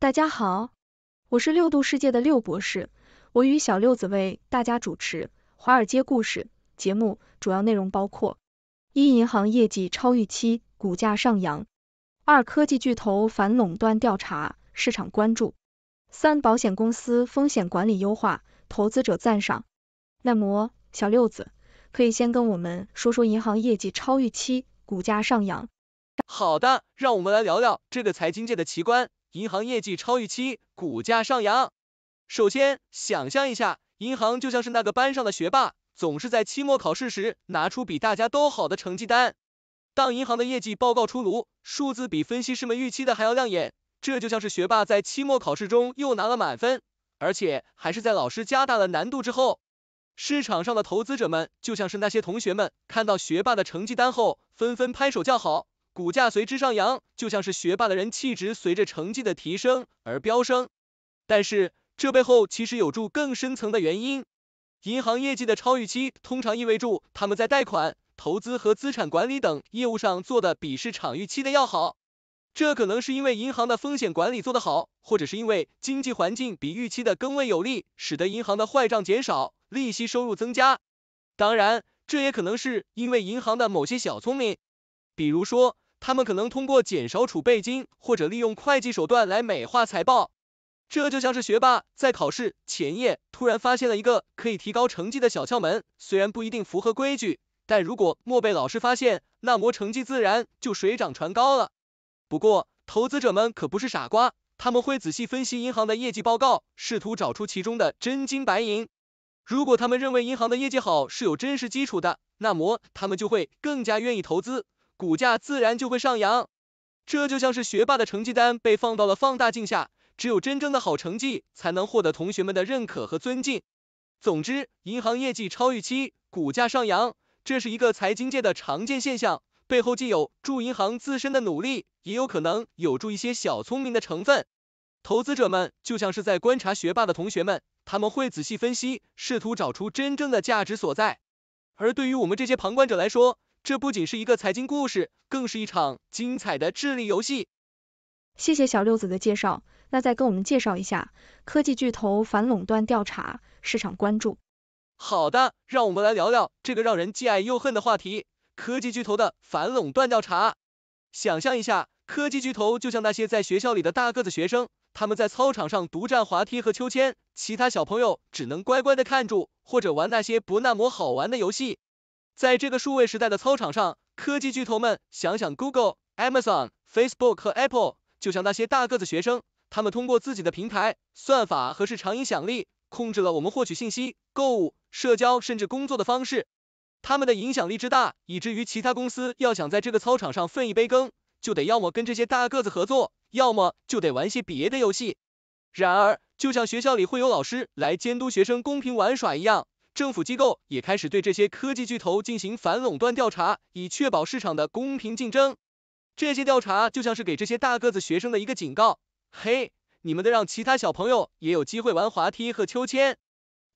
大家好，我是六度世界的六博士，我与小六子为大家主持《华尔街故事》节目，主要内容包括：一、银行业绩超预期，股价上扬；二、科技巨头反垄断调查，市场关注；三、保险公司风险管理优化，投资者赞赏。那么，小六子可以先跟我们说说银行业绩超预期，股价上扬。好的，让我们来聊聊这个财经界的奇观。银行业绩超预期，股价上扬。首先，想象一下，银行就像是那个班上的学霸，总是在期末考试时拿出比大家都好的成绩单。当银行的业绩报告出炉，数字比分析师们预期的还要亮眼，这就像是学霸在期末考试中又拿了满分，而且还是在老师加大了难度之后。市场上的投资者们就像是那些同学们，看到学霸的成绩单后，纷纷拍手叫好。股价随之上扬，就像是学霸的人气值随着成绩的提升而飙升。但是这背后其实有助更深层的原因。银行业绩的超预期，通常意味着他们在贷款、投资和资产管理等业务上做的比市场预期的要好。这可能是因为银行的风险管理做得好，或者是因为经济环境比预期的更为有利，使得银行的坏账减少，利息收入增加。当然，这也可能是因为银行的某些小聪明。比如说，他们可能通过减少储备金或者利用会计手段来美化财报，这就像是学霸在考试前夜突然发现了一个可以提高成绩的小窍门，虽然不一定符合规矩，但如果莫被老师发现，那么成绩自然就水涨船高了。不过，投资者们可不是傻瓜，他们会仔细分析银行的业绩报告，试图找出其中的真金白银。如果他们认为银行的业绩好是有真实基础的，那么他们就会更加愿意投资。股价自然就会上扬，这就像是学霸的成绩单被放到了放大镜下，只有真正的好成绩才能获得同学们的认可和尊敬。总之，银行业绩超预期，股价上扬，这是一个财经界的常见现象，背后既有助银行自身的努力，也有可能有助一些小聪明的成分。投资者们就像是在观察学霸的同学们，他们会仔细分析，试图找出真正的价值所在。而对于我们这些旁观者来说，这不仅是一个财经故事，更是一场精彩的智力游戏。谢谢小六子的介绍，那再跟我们介绍一下科技巨头反垄断调查，市场关注。好的，让我们来聊聊这个让人既爱又恨的话题——科技巨头的反垄断调查。想象一下，科技巨头就像那些在学校里的大个子学生，他们在操场上独占滑梯和秋千，其他小朋友只能乖乖的看住，或者玩那些不那么好玩的游戏。在这个数位时代的操场上，科技巨头们，想想 Google、Amazon、Facebook 和 Apple，就像那些大个子学生，他们通过自己的平台、算法和市场影响力，控制了我们获取信息、购物、社交甚至工作的方式。他们的影响力之大，以至于其他公司要想在这个操场上分一杯羹，就得要么跟这些大个子合作，要么就得玩些别的游戏。然而，就像学校里会有老师来监督学生公平玩耍一样。政府机构也开始对这些科技巨头进行反垄断调查，以确保市场的公平竞争。这些调查就像是给这些大个子学生的一个警告，嘿，你们得让其他小朋友也有机会玩滑梯和秋千。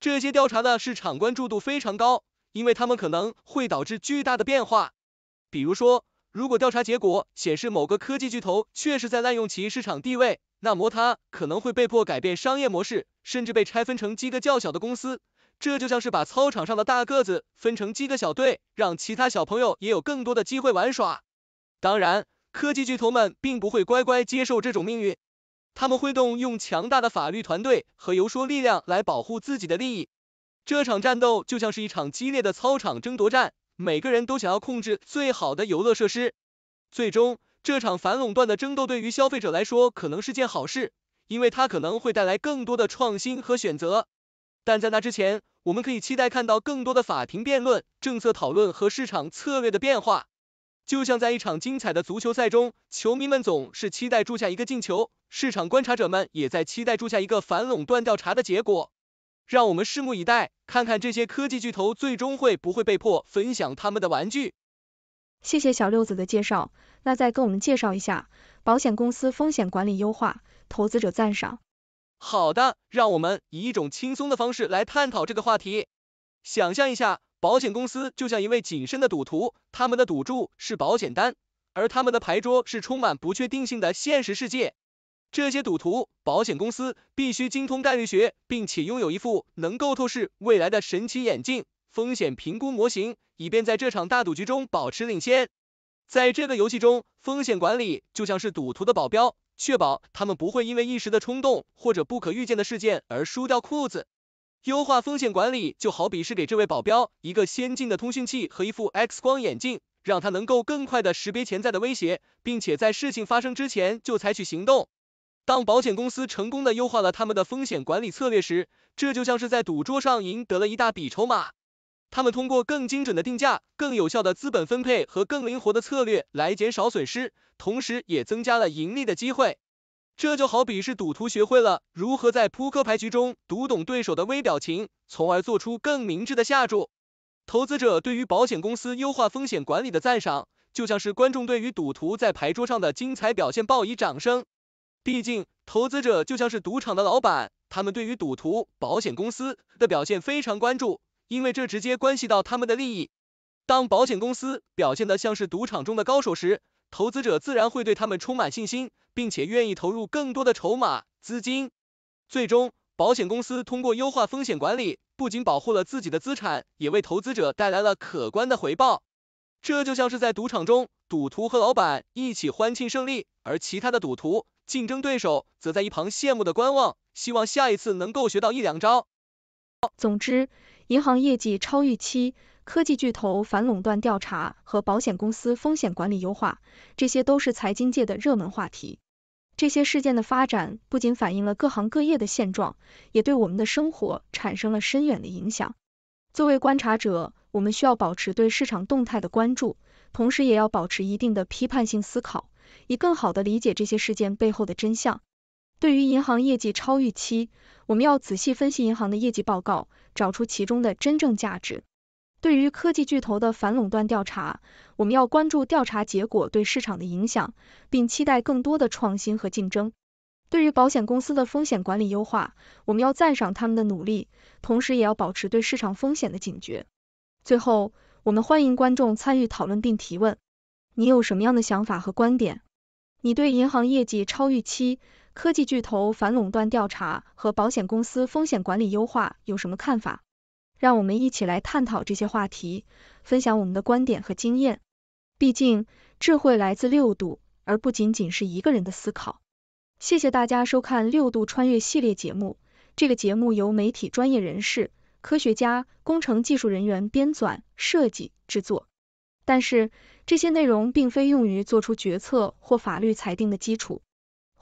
这些调查的市场关注度非常高，因为他们可能会导致巨大的变化。比如说，如果调查结果显示某个科技巨头确实在滥用其市场地位，那么它可能会被迫改变商业模式，甚至被拆分成几个较小的公司。这就像是把操场上的大个子分成几个小队，让其他小朋友也有更多的机会玩耍。当然，科技巨头们并不会乖乖接受这种命运，他们会动用强大的法律团队和游说力量来保护自己的利益。这场战斗就像是一场激烈的操场争夺战，每个人都想要控制最好的游乐设施。最终，这场反垄断的争斗对于消费者来说可能是件好事，因为它可能会带来更多的创新和选择。但在那之前，我们可以期待看到更多的法庭辩论、政策讨论和市场策略的变化，就像在一场精彩的足球赛中，球迷们总是期待住下一个进球，市场观察者们也在期待住下一个反垄断调查的结果。让我们拭目以待，看看这些科技巨头最终会不会被迫分享他们的玩具。谢谢小六子的介绍，那再跟我们介绍一下，保险公司风险管理优化，投资者赞赏。好的，让我们以一种轻松的方式来探讨这个话题。想象一下，保险公司就像一位谨慎的赌徒，他们的赌注是保险单，而他们的牌桌是充满不确定性的现实世界。这些赌徒保险公司必须精通概率学，并且拥有一副能够透视未来的神奇眼镜，风险评估模型，以便在这场大赌局中保持领先。在这个游戏中，风险管理就像是赌徒的保镖。确保他们不会因为一时的冲动或者不可预见的事件而输掉裤子。优化风险管理就好比是给这位保镖一个先进的通讯器和一副 X 光眼镜，让他能够更快地识别潜在的威胁，并且在事情发生之前就采取行动。当保险公司成功地优化了他们的风险管理策略时，这就像是在赌桌上赢得了一大笔筹码。他们通过更精准的定价、更有效的资本分配和更灵活的策略来减少损失，同时也增加了盈利的机会。这就好比是赌徒学会了如何在扑克牌局中读懂对手的微表情，从而做出更明智的下注。投资者对于保险公司优化风险管理的赞赏，就像是观众对于赌徒在牌桌上的精彩表现报以掌声。毕竟，投资者就像是赌场的老板，他们对于赌徒、保险公司的表现非常关注。因为这直接关系到他们的利益。当保险公司表现得像是赌场中的高手时，投资者自然会对他们充满信心，并且愿意投入更多的筹码资金。最终，保险公司通过优化风险管理，不仅保护了自己的资产，也为投资者带来了可观的回报。这就像是在赌场中，赌徒和老板一起欢庆胜利，而其他的赌徒、竞争对手则在一旁羡慕的观望，希望下一次能够学到一两招。总之。银行业绩超预期，科技巨头反垄断调查和保险公司风险管理优化，这些都是财经界的热门话题。这些事件的发展不仅反映了各行各业的现状，也对我们的生活产生了深远的影响。作为观察者，我们需要保持对市场动态的关注，同时也要保持一定的批判性思考，以更好地理解这些事件背后的真相。对于银行业绩超预期，我们要仔细分析银行的业绩报告，找出其中的真正价值。对于科技巨头的反垄断调查，我们要关注调查结果对市场的影响，并期待更多的创新和竞争。对于保险公司的风险管理优化，我们要赞赏他们的努力，同时也要保持对市场风险的警觉。最后，我们欢迎观众参与讨论并提问。你有什么样的想法和观点？你对银行业绩超预期？科技巨头反垄断调查和保险公司风险管理优化有什么看法？让我们一起来探讨这些话题，分享我们的观点和经验。毕竟，智慧来自六度，而不仅仅是一个人的思考。谢谢大家收看《六度穿越》系列节目。这个节目由媒体专业人士、科学家、工程技术人员编纂、设计、制作，但是这些内容并非用于做出决策或法律裁定的基础。